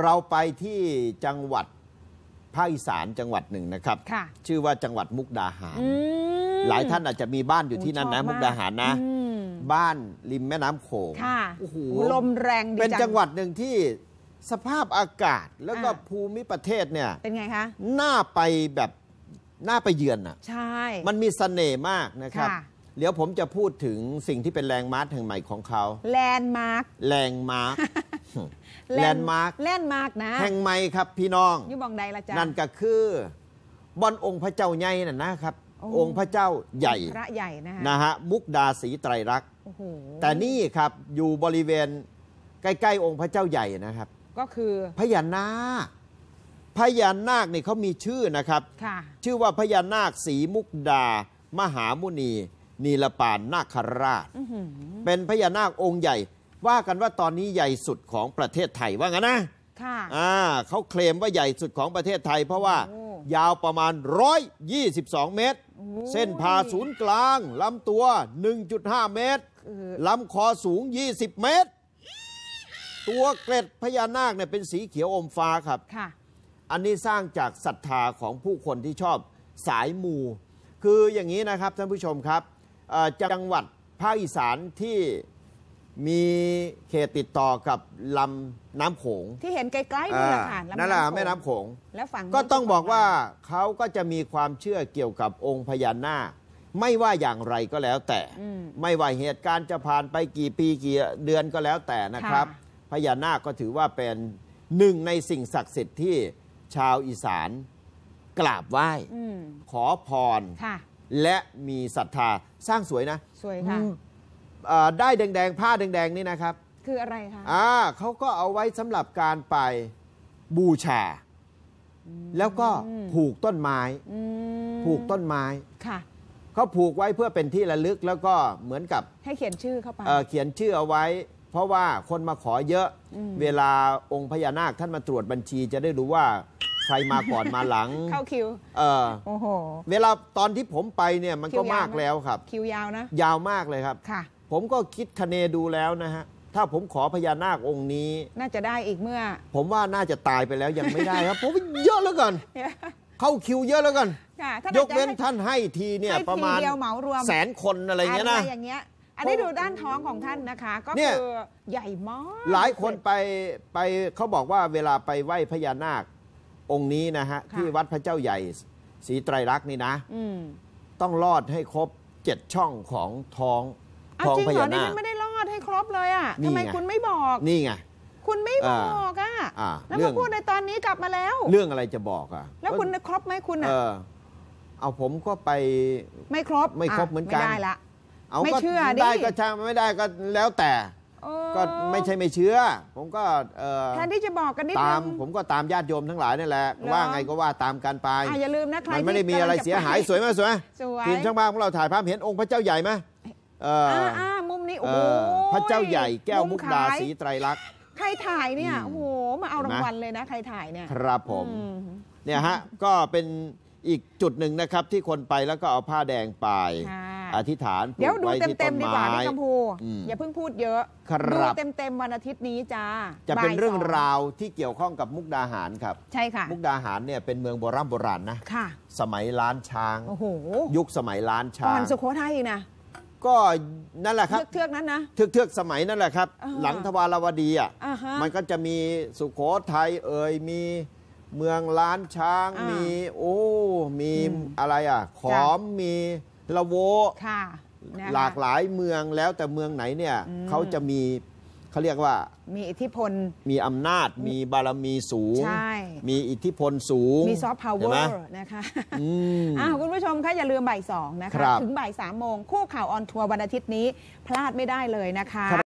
เราไปที่จังหวัดภาคอีสานจังหวัดหนึ่งนะครับ ชื่อว่าจังหวัดมุกดาหาร หลายท่านอาจจะมีบ้านอยู่ที่นั่นนะมุกดาหารนะ บ้านริมแม่น้ำโขงค่ะโอ้โห ลมแรงดีเป็นจังหวัดหนึ่งที่สภาพอากาศแล้วก็ภูมิประเทศเนี่ยเป็นไงคะน่าไปแบบ น่าไปเยือนอ่ะใช่มันมีเสน่ห์มากนะครับ เดี๋ยวผมจะพูดถึงสิ่งที่เป็นแรงมาร์คแห่งใหม่ของเขา แลนด์มาร์คแรงมาร์คแลนด์มาร์ค แลนด์มาร์คนะแห่งใหม่ครับพี่น้องอยู่บองใดละจ๊ะนั่นก็คือบ่อนองค์พระเจ้าใหญ่น่ะนะครับ องค์พระเจ้าใหญ่ พระใหญ่นะฮะนะฮะมุกดาสีไตรรักษ์แต่นี่ครับ อยู่บริเวณใกล้ๆองค์พระเจ้าใหญ่นะครับ ก็คือพญานาค พญานาคเนี่ยเขามีชื่อนะครับ ชื่อว่าพญานาคสีมุกดา มหามุนีนีลปานนาคราชเป็นพญานาคองค์ใหญ่ว่ากันว่าตอนนี้ใหญ่สุดของประเทศไทยว่างั้นนะ ค่ะอ่าเขาเคลมว่าใหญ่สุดของประเทศไทยเพราะว่า ยาวประมาณ 122 เมตร เส้นผ่าศูนย์กลางลำตัว 1.5 เมตรลำคอสูง 20 เมตร ตัวเกล็ดพญานาคเนี่ยเป็นสีเขียวอมฟ้าครับ ค่ะ อันนี้สร้างจากศรัทธาของผู้คนที่ชอบสายมู คืออย่างนี้นะครับท่านผู้ชมครับจังหวัดภาคอีสานที่มีเขตติดต่อกับลำน้ำโขง ที่เห็นไกลๆนี่แหละค่ะลำนั่นแหละแม่น้ำโขง แล้วฝั่งก็ต้องบอกว่าเขาก็จะมีความเชื่อเกี่ยวกับองค์พญานาคไม่ว่าอย่างไรก็แล้วแต่ ไม่ว่าเหตุการณ์จะผ่านไปกี่ปีกี่เดือนก็แล้วแต่นะครับ พญานาคก็ถือว่าเป็นหนึ่งในสิ่งศักดิ์สิทธิ์ที่ ชาวอีสานกราบไหว้ขอพร และมีศรัทธาสร้างสวยนะ สวยค่ะได้แดงๆ ผ้าแดงๆนี่นะครับ คืออะไรคะอ่าเขาก็เอาไว้สำหรับการไปบูชาแล้วก็ผูกต้นไม้ผูกต้นไม้ค่ะเขาผูกไว้เพื่อเป็นที่ระลึกแล้วก็เหมือนกับให้เขียนชื่อเข้าไปเเขียนชื่อเอาไว้ เพราะว่าคนมาขอเยอะเวลาองค์พญานาคท่านมาตรวจบัญชีจะได้รู้ว่า ใครมาก่อนมาหลังเข้าคิวเออโอ้โหเวลาตอนที่ผมไปเนี่ยมันก็มากแล้วครับ คิวยาวนะยาวมากเลยครับค่ะผมก็คิดคะเนดูแล้วนะฮะ ถ้าผมขอพญานาคองค์นี้ น่าจะได้อีกเมื่อ ผมว่าน่าจะตายไปแล้วยังไม่ได้ครับผมเยอะแล้วกันเข้าคิวเยอะแล้วกัน ยกเว้นท่านให้ทีเนี่ย ประมาณแสนคนอะไรเงี้ยนะอย่างเงี้ยอันนี้ดูด้านท้องของท่านนะคะก็คือใหญ่มาก หลายคนไปไปเขาบอกว่าเวลาไปไหว้พญานาคองค์นี้นะฮะที่วัดพระเจ้าใหญ่ สีไตรลักษณ์นี่นะต้องลอดให้ครบเจ็ดช่องของท้องทองพญานาคไม่ได้รอดให้ครบเลยอ่ะทำไมคุณไม่บอกนี่ไงคุณไม่บอกอ่ะแล้วมาพูดในตอนนี้กลับมาแล้ว เรื่องอะไรจะบอกอ่ะแล้วคุณครบไหมคุณอ่ะเอาผมก็ไปไม่ครบ ไม่ครบเหมือนกันไม่ได้ละเอาไม่เชื่อได้ก็ช่างไม่ได้ก็แล้วแต่ก็ไม่ใช่ไม่เชื่อผมก็แทนที่จะบอกกันนิดนึงผมก็ตามญาติโยมทั้งหลายนี่แหละว่าไงก็ว่าตามกันไปอย่าลืมนะใครมันไม่ได้มีอะไรเสียหายสวยไหมสวยทีมช่างภาพของเราถ่ายภาพเห็นองค์พระเจ้าใหญ่ไหมมุมนี้ โอ้พระเจ้าใหญ่แก้วมุกดา สีไตรลักษณ์ใครถ่ายเนี่ย โอ้โห มาเอารางวัลเลยนะ ใครถ่ายเนี่ย ครับผม เนี่ยฮะ ก็เป็นอีกจุดหนึ่งนะครับที่คนไปแล้วก็เอาผ้าแดงไป อธิษฐานเดี๋ยวดูเต็มมดีกว่าพี่กัมพูอย่าเพิ่งพูดเยอะ ดูเต็มๆวันอาทิตย์นี้จ้า จะเป็นเรื่องราวที่เกี่ยวข้องกับมุกดาหารครับ ใช่ค่ะ มุกดาหารเนี่ยเป็นเมืองโบราณโบราณนะสมัยล้านช้าง ยุคสมัยล้านช้างก่อนสุโขทัยอีกนะก็นั่นแหละครับเทือกๆนั้นนะเทือกๆสมัยนั่นแหละครับ หลังทวารวดีอ่ะมันก็จะมีสุโขทัยเอ่ยมีเมืองล้านช้างมีโอ้มีอะไรอ่ะขอมมีละโวหลากหลายเมืองแล้วแต่เมืองไหนเนี่ยเขาจะมีเขาเรียกว่า มีอิทธิพลมีอำนาจมีบารมีสูงใช่มีอิทธิพลสูง มีซอฟต์พาวเวอร์นะคะอ้าวคุณผู้ชมคะอย่าลืมบ่ายสองนะคะถึงบ่ายสามโมง คู่ข่าวออนทัวร์วันอาทิตย์นี้ พลาดไม่ได้เลยนะคะ